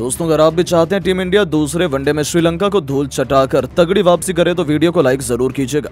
दोस्तों अगर आप भी चाहते हैं टीम इंडिया दूसरे वनडे में श्रीलंका को धूल चटाकर तगड़ी वापसी करे तो वीडियो को लाइक जरूर कीजिएगा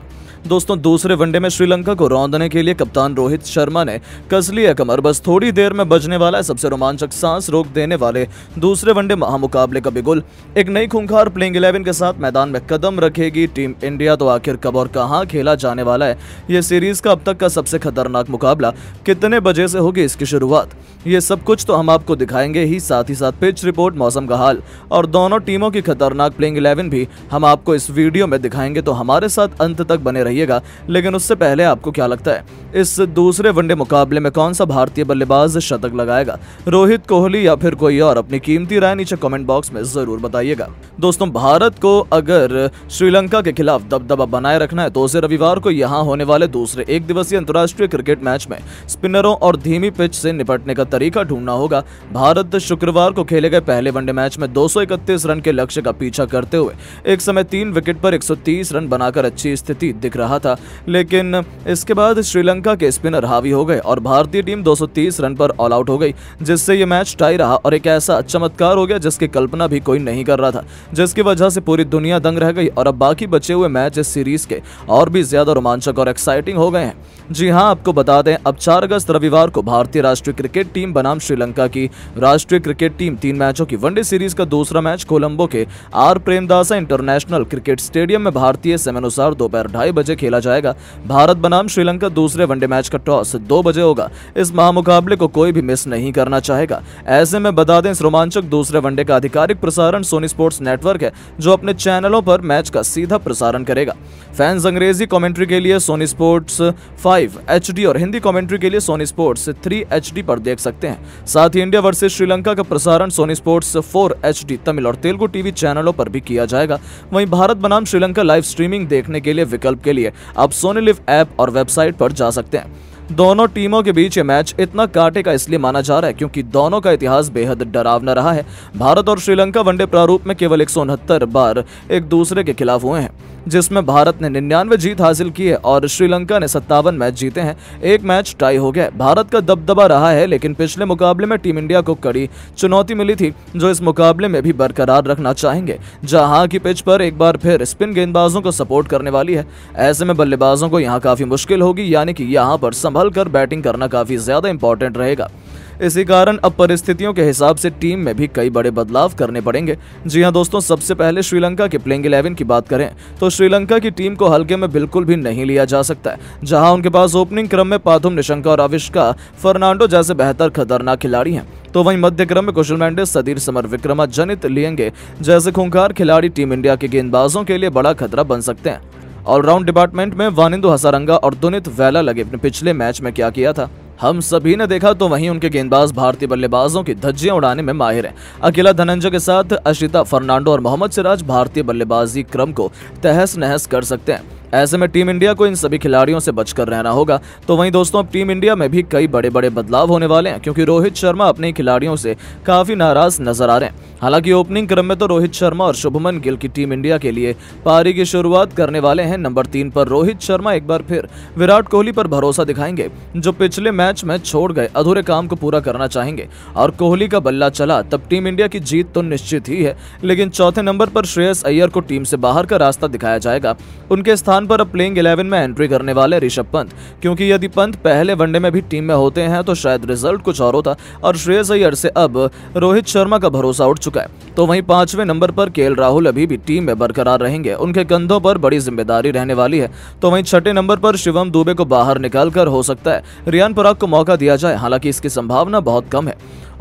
दोस्तों दूसरे वनडे में श्रीलंका को रौंदने के लिए कप्तान रोहित शर्मा ने कसली है कमर बस थोड़ी देर में बजने वाला है सबसे रोमांचक सांस रोक देने वाले दूसरे वनडे महामुकाबले का बिगुल एक नई खूंखार प्लेइंग इलेवन के साथ मैदान में कदम रखेगी टीम इंडिया तो आखिर कब और कहाँ खेला जाने वाला है ये सीरीज का अब तक का सबसे खतरनाक मुकाबला कितने बजे से होगी इसकी शुरुआत ये सब कुछ तो हम आपको दिखाएंगे ही साथ ही साथ पिच रिपोर्ट मौसम का हाल और दोनों टीमों की खतरनाक प्लेइंग इलेवन भी हम आपको इस वीडियो में दिखाएंगे तो हमारे साथ अंत तक बने रहिएगा लेकिन उससे पहले आपको क्या लगता है इस दूसरे वनडे मुकाबले में कौन सा भारतीय बल्लेबाज शतक लगाएगा रोहित कोहली या फिर कोई और अपनी कीमती राय नीचे कॉमेंट बॉक्स में जरूर बताइएगा दोस्तों भारत को अगर श्रीलंका के खिलाफ दबदबा बनाए रखना है तो उसे रविवार को यहाँ होने वाले दूसरे एक दिवसीय अंतर्राष्ट्रीय क्रिकेट मैच में स्पिनरों और धीमी पिच से निपटने का तरीका ढूंढना होगा भारत शुक्रवार को खेले गए पहले पहले वनडे मैच में 231 रन के लक्ष्य का पीछा करते हुए एक समय तीन विकेट पर 130 रन बनाकर अच्छी स्थिति दिख रहा था लेकिन इसके बाद श्रीलंका के स्पिनर हावी हो गए और भारतीय टीम 230 रन पर ऑल आउट हो गई जिससे ये मैच टाई रहा और एक ऐसा चमत्कार हो गया जिसकी कल्पना भी कोई नहीं कर रहा था जिसकी वजह से पूरी दुनिया दंग रह गई और अब बाकी बचे हुए मैच इस सीरीज के और भी ज्यादा रोमांचक और एक्साइटिंग हो गए हैं जी हाँ आपको बता दें अब 4 अगस्त रविवार को भारतीय राष्ट्रीय क्रिकेट टीम बनाम श्रीलंका की राष्ट्रीय क्रिकेट टीम तीन मैचों की वनडे सीरीज का दूसरा मैच कोलंबो के R Premadasa international cricket stadium में भारतीय समयानुसार दोपहर ढाई बजे खेला जाएगा भारत बनाम श्रीलंका दूसरे वनडे मैच का टॉस दो बजे होगा इस महामुकाबले को कोई भी मिस नहीं करना चाहेगा ऐसे में बता दें इस रोमांचक दूसरे वनडे का आधिकारिक प्रसारण सोनी स्पोर्ट्स नेटवर्क है जो अपने चैनलों पर मैच का सीधा प्रसारण करेगा फैंस अंग्रेजी कॉमेंट्री के लिए सोनी स्पोर्ट्स फाइव एच और हिंदी कॉमेंट्री के लिए सोनी स्पोर्ट्स थ्री एच पर देख सकते हैं साथ ही इंडिया वर्सेज श्रीलंका का प्रसारण Sony Sports six four H D Tamil और तेलुगु टीवी चैनलों पर भी किया जाएगा वहीं भारत बनाम श्रीलंका लाइव स्ट्रीमिंग देखने के लिए विकल्प के लिए आप सोनी लिव ऐप और वेबसाइट पर जा सकते हैं दोनों टीमों के बीच ये मैच इतना कांटे का इसलिए माना जा रहा है क्योंकि दोनों का इतिहास बेहद डरावना रहा है भारत और श्रीलंका वनडे प्रारूप में केवल एक बार एक दूसरे के खिलाफ हुए हैं जिसमें भारत ने निन्यानवे जीत हासिल की है और श्रीलंका ने सत्तावन मैच जीते हैं एक मैच टाई हो गया भारत का दबदबा रहा है लेकिन पिछले मुकाबले में टीम इंडिया को कड़ी चुनौती मिली थी जो इस मुकाबले में भी बरकरार रखना चाहेंगे जहां की पिच पर एक बार फिर स्पिन गेंदबाजों को सपोर्ट करने वाली है ऐसे में बल्लेबाजों को यहाँ काफी मुश्किल होगी यानी कि यहाँ पर संभल कर बैटिंग करना काफी ज्यादा इंपॉर्टेंट रहेगा इसी कारण अब परिस्थितियों के हिसाब से टीम में भी कई बड़े बदलाव करने पड़ेंगे जी हाँ दोस्तों सबसे पहले श्रीलंका के प्लेइंग इलेवन की बात करें तो श्रीलंका की टीम को हल्के में बिल्कुल भी नहीं लिया जा सकता है जहाँ उनके पास ओपनिंग क्रम में पाथुम निशंका और आविष्का फर्नांडो जैसे बेहतर खतरनाक खिलाड़ी हैं तो वहीं मध्य क्रम में कुशल मेंडिस सदीर समर विक्रमा जनित लियंगे जैसे खूंखार खिलाड़ी टीम इंडिया के गेंदबाजों के लिए बड़ा खतरा बन सकते हैं ऑलराउंड डिपार्टमेंट में वानिंदु हसारंगा और दुनित वैला लगे अपने पिछले मैच में क्या किया था हम सभी ने देखा तो वहीं उनके गेंदबाज भारतीय बल्लेबाजों की धज्जियां उड़ाने में माहिर हैं अकेला धनंजय के साथ अशिता फर्नांडो और मोहम्मद सिराज भारतीय बल्लेबाजी क्रम को तहस नहस कर सकते हैं ऐसे में टीम इंडिया को इन सभी खिलाड़ियों से बचकर रहना होगा तो वहीं दोस्तों अब टीम इंडिया में भी कई बड़े बड़े बदलाव होने वाले हैं क्योंकि रोहित शर्मा अपने खिलाड़ियों से काफी नाराज नजर आ रहे हैं हालांकि ओपनिंग क्रम में तो रोहित शर्मा और शुभमन गिल की टीम इंडिया के लिए पारी की शुरुआत करने वाले हैं नंबर तीन पर रोहित शर्मा एक बार फिर विराट कोहली पर भरोसा दिखाएंगे जो पिछले मैच में छोड़ गए अधूरे काम को पूरा करना चाहेंगे और कोहली का बल्ला चला तब टीम इंडिया की जीत तो निश्चित ही है लेकिन चौथे नंबर पर श्रेयस अय्यर को टीम से बाहर का रास्ता दिखाया जाएगा उनके स्थान स्थान पर अब प्लेइंग इलेवन में एंट्री करने वाले ऋषभ पंत क्योंकि यदि पंत पहले वनडे में भी टीम में होते हैं तो शायद रिजल्ट कुछ और होता और श्रेयस अय्यर से अब रोहित शर्मा का भरोसा उठ चुका है तो वहीं पांचवें नंबर पर के राहुल अभी भी टीम में बरकरार रहेंगे उनके कंधों पर बड़ी जिम्मेदारी रहने वाली है तो वहीं छठे नंबर पर शिवम दुबे को बाहर निकाल हो सकता है रियान पराग को मौका दिया जाए हालांकि इसकी संभावना बहुत कम है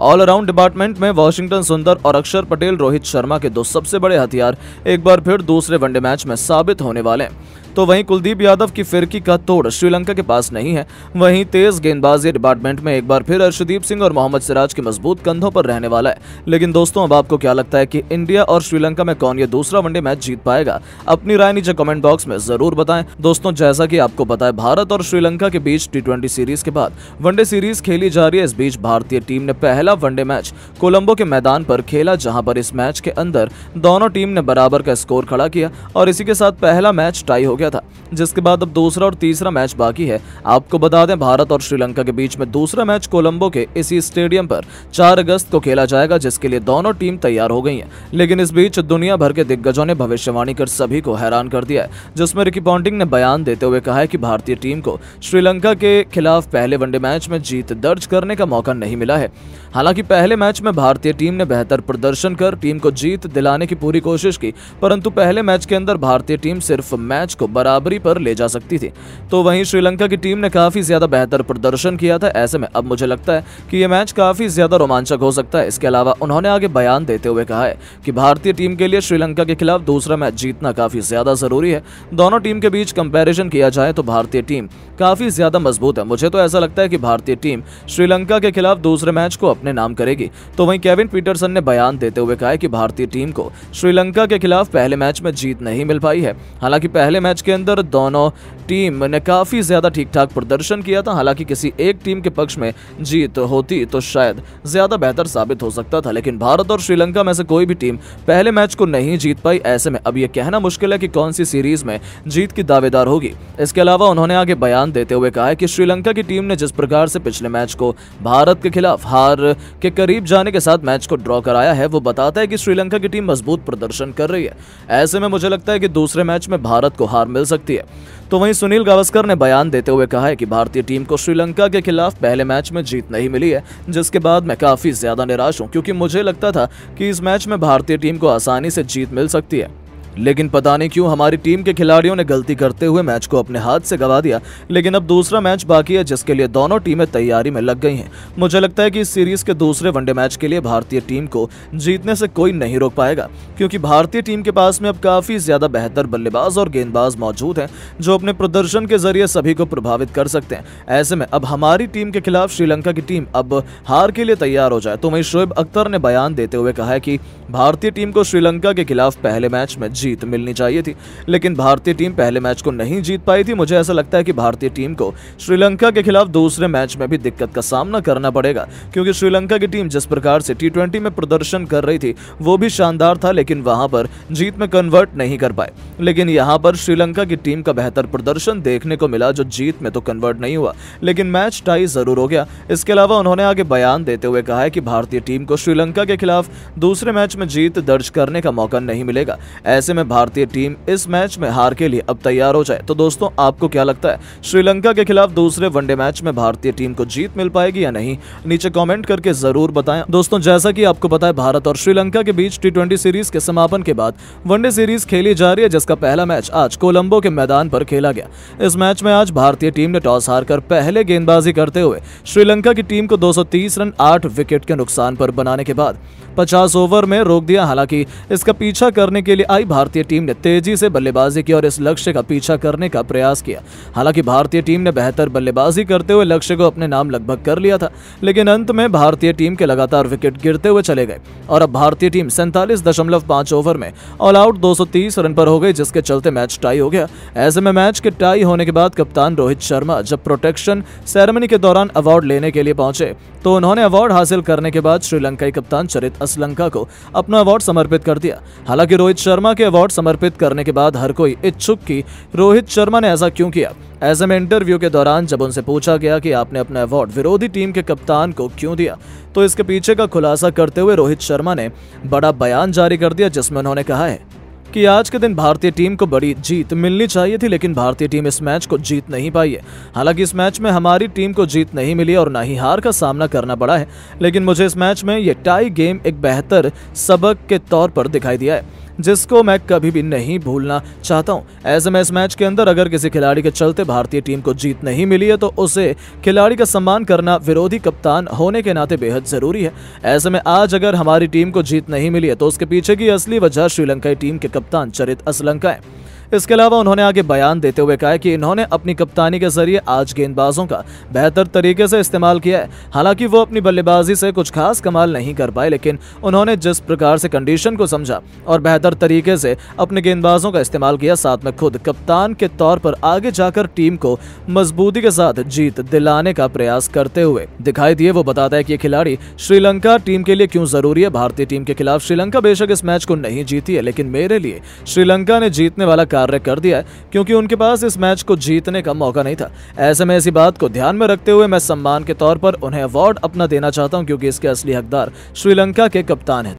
ऑल अराउंड डिपार्टमेंट में वॉशिंगटन सुंदर और अक्षर पटेल रोहित शर्मा के दो सबसे बड़े हथियार एक बार फिर दूसरे वनडे मैच में साबित होने वाले हैं तो वहीं कुलदीप यादव की फिरकी का तोड़ श्रीलंका के पास नहीं है वहीं तेज गेंदबाजी डिपार्टमेंट में एक बार फिर अर्षदीप सिंह और मोहम्मद सिराज के मजबूत कंधों पर रहने वाला है लेकिन दोस्तों अब आपको क्या लगता है कि इंडिया और श्रीलंका में कौन ये दूसरा वनडे मैच जीत पाएगा अपनी राय नीचे कमेंट बॉक्स में जरूर बताए दोस्तों जैसा की आपको पता है भारत और श्रीलंका के बीच टी सीरीज के बाद वनडे सीरीज खेली जा रही है इस बीच भारतीय टीम ने पहला पहला वनडे मैच कोलंबो के मैदान पर खेला जहां पर इस मैच के अंदर दोनों टीम ने बराबर का स्कोर खड़ा किया और इसी के साथ पहला मैच टाई हो गया था जिसके बाद अब दूसरा और तीसरा मैच बाकी है आपको बता दें भारत और श्रीलंका के बीच में दूसरा मैच कोलंबो के इसी स्टेडियम पर चार अगस्त को खेला जाएगा जिसके लिए दोनों टीम तैयार हो गई है लेकिन इस बीच दुनिया भर के दिग्गजों ने भविष्यवाणी कर सभी को हैरान कर दिया है जिसमें रिकी पॉन्टिंग ने बयान देते हुए कहा है कि भारतीय टीम को श्रीलंका के खिलाफ पहले वनडे मैच में जीत दर्ज करने का मौका नहीं मिला है हालांकि पहले मैच में भारतीय टीम ने बेहतर प्रदर्शन कर टीम को जीत दिलाने की पूरी कोशिश की परंतु पहले मैच के अंदर भारतीय टीम सिर्फ मैच को बराबरी पर ले जा सकती थी तो वहीं श्रीलंका की टीम ने काफी ज्यादा बेहतर प्रदर्शन किया था ऐसे में अब मुझे लगता है कि ये मैच काफी ज्यादा रोमांचक हो सकता है इसके अलावा उन्होंने आगे बयान देते हुए कहा है कि भारतीय टीम के लिए श्रीलंका के खिलाफ दूसरा मैच जीतना काफी ज्यादा जरूरी है दोनों टीम के बीच कंपेरिजन किया जाए तो भारतीय टीम काफी ज्यादा मजबूत है मुझे तो ऐसा लगता है कि भारतीय टीम श्रीलंका के खिलाफ दूसरे मैच को अपने अपने नाम करेगी तो वहीं केविन पीटरसन ने बयान देते हुए कहा कि भारतीय टीम को श्रीलंका के खिलाफ पहले मैच में जीत नहीं मिल पाई है हालांकि पहले मैच के अंदर दोनों टीम ने काफी ज्यादा ठीक ठाक प्रदर्शन किया था हालांकि किसी एक टीम के पक्ष में जीत होती तो शायद ज्यादा बेहतर साबित हो सकता था लेकिन भारत और श्रीलंका में से कोई भी टीम पहले मैच को नहीं जीत पाई ऐसे में अब यह कहना मुश्किल है कि कौन सी सीरीज में जीत की दावेदार होगी इसके अलावा उन्होंने आगे बयान देते हुए कहा है कि श्रीलंका की टीम ने जिस प्रकार से पिछले मैच को भारत के खिलाफ हार के करीब जाने के साथ मैच को ड्रॉ कराया है वो बताता है कि श्रीलंका की टीम मजबूत प्रदर्शन कर रही है ऐसे में मुझे लगता है कि दूसरे मैच में भारत को हार मिल सकती है तो वहीं सुनील गावस्कर ने बयान देते हुए कहा है कि भारतीय टीम को श्रीलंका के खिलाफ पहले मैच में जीत नहीं मिली है जिसके बाद मैं काफ़ी ज़्यादा निराश हूँ क्योंकि मुझे लगता था कि इस मैच में भारतीय टीम को आसानी से जीत मिल सकती है लेकिन पता नहीं क्यों हमारी टीम के खिलाड़ियों ने गलती करते हुए मैच को अपने हाथ से गवा दिया लेकिन अब दूसरा मैच बाकी है जिसके लिए दोनों टीमें तैयारी में लग गई हैं मुझे लगता है कि इस सीरीज के दूसरे वनडे मैच के लिए भारतीय टीम को जीतने से कोई नहीं रोक पाएगा क्योंकि भारतीय टीम के पास में अब काफी ज्यादा बेहतर बल्लेबाज और गेंदबाज मौजूद है जो अपने प्रदर्शन के जरिए सभी को प्रभावित कर सकते हैं ऐसे में अब हमारी टीम के खिलाफ श्रीलंका की टीम अब हार के लिए तैयार हो जाए तो वही शोएब अख्तर ने बयान देते हुए कहा है कि भारतीय टीम को श्रीलंका के खिलाफ पहले मैच में जीत जीत मिलनी चाहिए थी लेकिन भारतीय टीम पहले मैच को नहीं जीत पाई थी मुझे ऐसा लगता है कि भारतीय टीम को श्रीलंका के खिलाफ दूसरे मैच में भी दिक्कत का सामना करना पड़ेगा क्योंकि श्रीलंका की टीम जिस प्रकार से टी में प्रदर्शन कर रही थी वो भी शानदार था लेकिन वहां पर जीत में कन्वर्ट नहीं कर पाए लेकिन यहाँ पर श्रीलंका की टीम का बेहतर प्रदर्शन देखने को मिला जो जीत में तो कन्वर्ट नहीं हुआ लेकिन मैच टाई जरूर हो गया इसके अलावा उन्होंने आगे बयान देते हुए कहा है कि भारतीय टीम को श्रीलंका के खिलाफ दूसरे मैच में जीत दर्ज करने का मौका नहीं मिलेगा ऐसे में भारतीय टीम इस मैच में हार के लिए अब तैयार हो जाए तो दोस्तों आपको क्या लगता है श्रीलंका के खिलाफ दूसरे वनडे मैच में भारतीय टीम को जीत मिल पाएगी या नहीं नीचे कॉमेंट करके जरूर बताए दोस्तों जैसा की आपको पता है भारत और श्रीलंका के बीच टी सीरीज के समापन के बाद वनडे सीरीज खेली जा रही है जिसका पहला मैच आज कोलंबो के मैदान पर खेला गया इस मैच में आज भारतीय टीम ने टॉस हारकर पहले गेंदबाजी करते हुए श्रीलंका की टीम को 230 रन 8 विकेट के नुकसान पर बनाने के बाद 50 ओवर में रोक दिया हालांकि इसका पीछा करने के लिए आई भारत भारतीय टीम ने तेजी से बल्लेबाजी की और इस लक्ष्य का पीछा करने का प्रयास किया हालांकि भारतीय टीम ने बेहतर बल्लेबाजी करते हुए लक्ष्य को अपने नाम लगभग कर लिया था लेकिन अंत में भारतीय टीम के लगातार विकेट गिरते हुए चले गए और अब भारतीय टीम सैंतालीस ओवर में ऑल आउट दो रन पर हो गई जिसके चलते मैच टाई हो गया ऐसे में मैच के टाई होने के बाद कप्तान रोहित शर्मा जब प्रोटेक्शन सेरेमनी के दौरान अवार्ड लेने के लिए पहुंचे तो उन्होंने अवार्ड हासिल करने के बाद श्रीलंकाई कप्तान चरित असलंका को अपना अवार्ड समर्पित कर दिया हालांकि रोहित शर्मा के अवार्ड समर्पित करने के बाद हर कोई इच्छुक की रोहित शर्मा ने ऐसा क्यों किया ऐसे में इंटरव्यू के दौरान जब उनसे पूछा गया कि आपने अपना अवार्ड विरोधी टीम के कप्तान को क्यों दिया तो इसके पीछे का खुलासा करते हुए रोहित शर्मा ने बड़ा बयान जारी कर दिया जिसमें उन्होंने कहा है कि आज के दिन भारतीय टीम को बड़ी जीत मिलनी चाहिए थी लेकिन भारतीय टीम इस मैच को जीत नहीं पाई है हालांकि इस मैच में हमारी टीम को जीत नहीं मिली और ना ही हार का सामना करना पड़ा है लेकिन मुझे इस मैच में ये टाई गेम एक बेहतर सबक के तौर पर दिखाई दिया है जिसको मैं कभी भी नहीं भूलना चाहता हूँ ऐसे में इस मैच के अंदर अगर किसी खिलाड़ी के चलते भारतीय टीम को जीत नहीं मिली है तो उसे खिलाड़ी का सम्मान करना विरोधी कप्तान होने के नाते बेहद जरूरी है ऐसे में आज अगर हमारी टीम को जीत नहीं मिली है तो उसके पीछे की असली वजह श्रीलंकाई टीम के कप्तान चरित असलंका है इसके अलावा उन्होंने आगे बयान देते हुए कहा कि इन्होंने अपनी कप्तानी के जरिए आज गेंदबाजों का बेहतर तरीके से इस्तेमाल किया है हालांकि वो अपनी बल्लेबाजी से कुछ खास कमाल नहीं कर पाए लेकिन उन्होंने जिस प्रकार से कंडीशन को समझा और बेहतर तरीके से अपने गेंदबाजों का इस्तेमाल किया साथ में खुद कप्तान के तौर पर आगे जाकर टीम को मजबूती के साथ जीत दिलाने का प्रयास करते हुए दिखाई दिए वो बताता है कि ये खिलाड़ी श्रीलंका टीम के लिए क्यों जरूरी है भारतीय टीम के खिलाफ श्रीलंका बेशक इस मैच को नहीं जीती है लेकिन मेरे लिए श्रीलंका ने जीतने वाला कार्य कर दिया है क्योंकि उनके पास इस मैच को जीतने का मौका नहीं था ऐसे में इसी बात को ध्यान में रखते हुए मैं सम्मान के तौर पर उन्हें अवार्ड अपना देना चाहता हूँ क्योंकि इसके असली हकदार श्रीलंका के कप्तान है